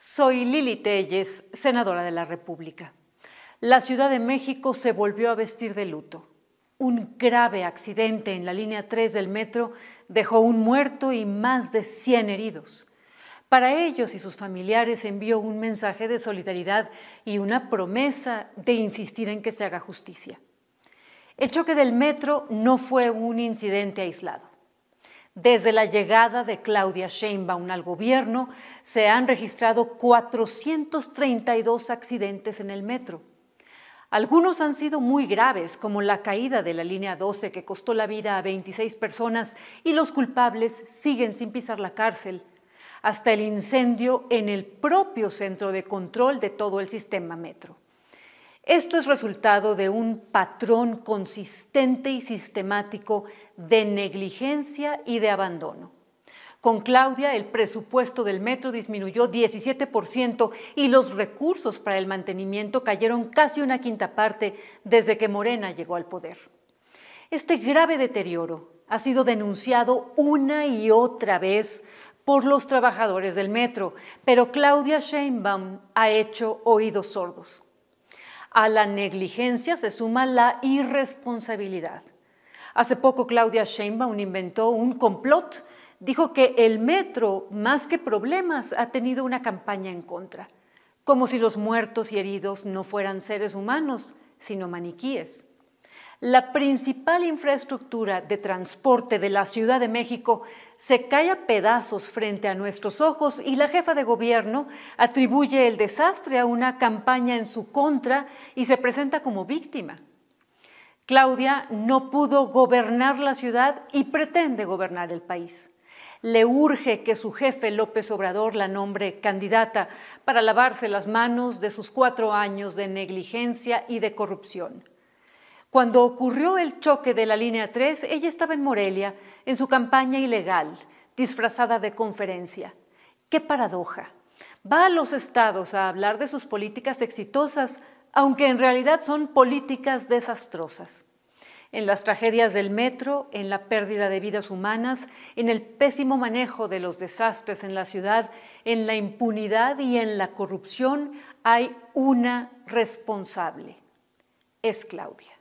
Soy Lili Telles, senadora de la República. La Ciudad de México se volvió a vestir de luto. Un grave accidente en la línea 3 del metro dejó un muerto y más de 100 heridos. Para ellos y sus familiares envió un mensaje de solidaridad y una promesa de insistir en que se haga justicia. El choque del metro no fue un incidente aislado. Desde la llegada de Claudia Sheinbaum al gobierno, se han registrado 432 accidentes en el metro. Algunos han sido muy graves, como la caída de la línea 12 que costó la vida a 26 personas y los culpables siguen sin pisar la cárcel, hasta el incendio en el propio centro de control de todo el sistema metro. Esto es resultado de un patrón consistente y sistemático de negligencia y de abandono. Con Claudia, el presupuesto del metro disminuyó 17% y los recursos para el mantenimiento cayeron casi una quinta parte desde que Morena llegó al poder. Este grave deterioro ha sido denunciado una y otra vez por los trabajadores del metro, pero Claudia Sheinbaum ha hecho oídos sordos. A la negligencia se suma la irresponsabilidad. Hace poco Claudia Sheinbaum inventó un complot. Dijo que el metro, más que problemas, ha tenido una campaña en contra, como si los muertos y heridos no fueran seres humanos, sino maniquíes la principal infraestructura de transporte de la Ciudad de México se cae a pedazos frente a nuestros ojos y la jefa de gobierno atribuye el desastre a una campaña en su contra y se presenta como víctima. Claudia no pudo gobernar la ciudad y pretende gobernar el país. Le urge que su jefe López Obrador la nombre candidata para lavarse las manos de sus cuatro años de negligencia y de corrupción. Cuando ocurrió el choque de la línea 3, ella estaba en Morelia, en su campaña ilegal, disfrazada de conferencia. ¡Qué paradoja! Va a los estados a hablar de sus políticas exitosas, aunque en realidad son políticas desastrosas. En las tragedias del metro, en la pérdida de vidas humanas, en el pésimo manejo de los desastres en la ciudad, en la impunidad y en la corrupción, hay una responsable. Es Claudia.